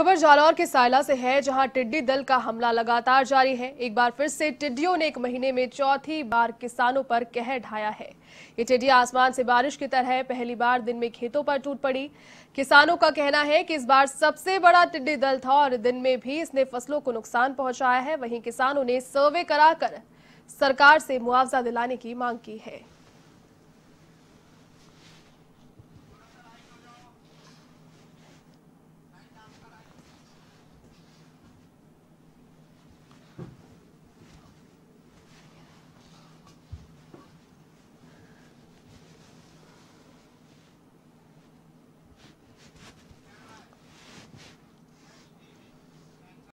खबर जालौर के सायला से है जहां टिड्डी दल का हमला लगातार जारी है एक बार फिर से टिड्डियों ने एक महीने में चौथी बार किसानों पर कहर ढाया है ये टिड्डी आसमान से बारिश की तरह पहली बार दिन में खेतों पर टूट पड़ी किसानों का कहना है कि इस बार सबसे बड़ा टिड्डी दल था और दिन में भी इसने फसलों को नुकसान पहुंचाया है वहीं किसानों ने सर्वे कराकर सरकार से मुआवजा दिलाने की मांग की है